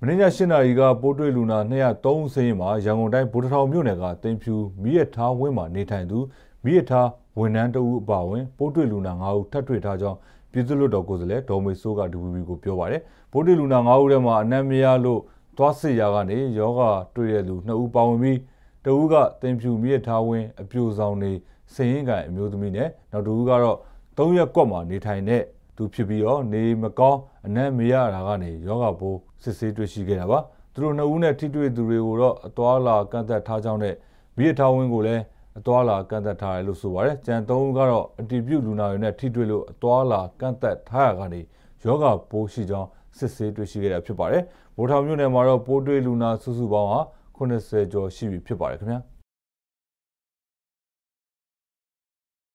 မင်းည၈နာရီကပိုးတွေ့လူနာ203ဆင်းမှာရန်ကုန်တိုင်းဗိုလ်ထောင်မြို့နယ်ကတင်ဖြူမိရထားဝင်းမှာနေထိုင်သူမိရထားဝန်ထမ်းတဦးအပါအဝင်ပိုးတွေ့လူနာ9ဦးထပ်တွေ့ထားကြောင်းပြည်သူ့လွတ်တော်ကိုယ်စားလှယ်ဒေါ်မေစိုးက DVB ကိုပြောပါရယ်ပိုးတွေ့လူနာ9ဦးထဲမှာအနံ့မရလို့သွားစစ်ရာကနေယောဂတွေ့တဲ့လူ2ဦးပါဝင်ပြီးတဦးကတင်ဖြူမိရထားဝင်းအပြိုဆောင်နေစည်ရင်ကန်အမျိုးသမီးနဲ့နောက်တဦးကတော့၃ရက်ကွက်မှာနေထိုင်တဲ့သူဖြစ်ပြီးတော့နေမကောင်းအနံ့မရတာကနေယောဂပိုးစစ်ဆေးတွေ့ရှိခဲ့တာပါသူတို့နှစ်ဦးနဲ့ထိတွေ့သူတွေကိုတော့အသွာလာကန့်သက်ထားကြောင်းနဲ့မိရထားဝင်းကိုလည်းအသွာလာကန့်သက်ထားတယ်လို့ဆိုပါတယ်ကြံ၃ဦးကတော့အတီပြုတ်လူနာတွေနဲ့ထိတွေ့လို့အသွာလာကန့်သက်ထားရတာကနေယောဂပိုးရှိကြောင်းစစ်ဆေးတွေ့ရှိခဲ့တာဖြစ်ပါတယ်ဗိုလ်ထောင်မြို့နယ်မှာတော့ပိုးတွေ့လူနာစုစုပေါင်းဟာ80ကျော်ရှိပြီဖြစ်ပါတယ်ခင်ဗျာ